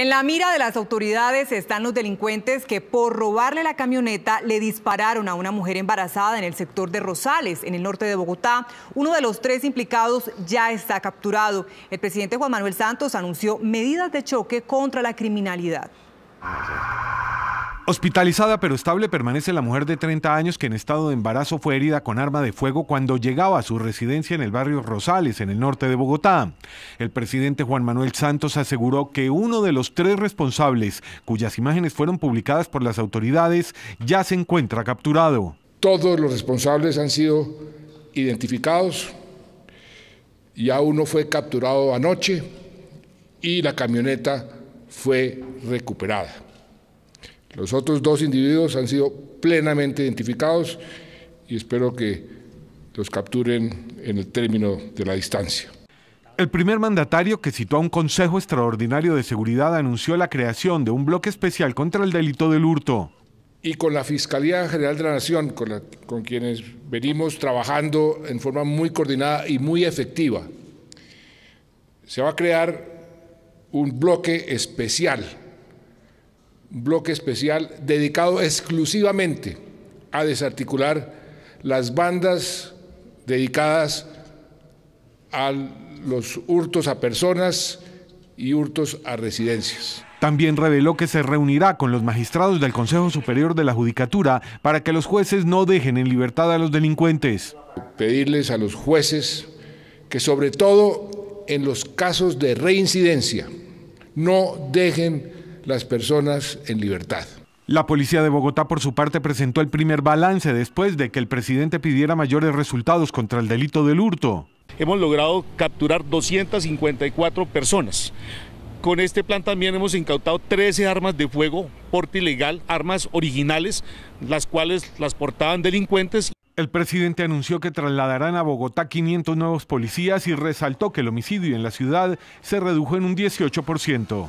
En la mira de las autoridades están los delincuentes que por robarle la camioneta le dispararon a una mujer embarazada en el sector de Rosales, en el norte de Bogotá. Uno de los tres implicados ya está capturado. El presidente Juan Manuel Santos anunció medidas de choque contra la criminalidad. Hospitalizada pero estable permanece la mujer de 30 años que en estado de embarazo fue herida con arma de fuego cuando llegaba a su residencia en el barrio Rosales, en el norte de Bogotá. El presidente Juan Manuel Santos aseguró que uno de los tres responsables, cuyas imágenes fueron publicadas por las autoridades, ya se encuentra capturado. Todos los responsables han sido identificados. Ya uno fue capturado anoche y la camioneta fue recuperada. Los otros dos individuos han sido plenamente identificados y espero que los capturen en el término de la distancia. El primer mandatario que citó a un Consejo Extraordinario de Seguridad anunció la creación de un bloque especial contra el delito del hurto. Y con la Fiscalía General de la Nación, con, quienes venimos trabajando en forma muy coordinada y muy efectiva, se va a crear un bloque especial bloque especial dedicado exclusivamente a desarticular las bandas dedicadas a los hurtos a personas y hurtos a residencias. También reveló que se reunirá con los magistrados del Consejo Superior de la Judicatura para que los jueces no dejen en libertad a los delincuentes. Pedirles a los jueces que sobre todo en los casos de reincidencia no dejen las personas en libertad. La policía de Bogotá, por su parte, presentó el primer balance después de que el presidente pidiera mayores resultados contra el delito del hurto. Hemos logrado capturar 254 personas. Con este plan también hemos incautado 13 armas de fuego, porte ilegal, armas originales, las cuales las portaban delincuentes. El presidente anunció que trasladarán a Bogotá 500 nuevos policías y resaltó que el homicidio en la ciudad se redujo en un 18%.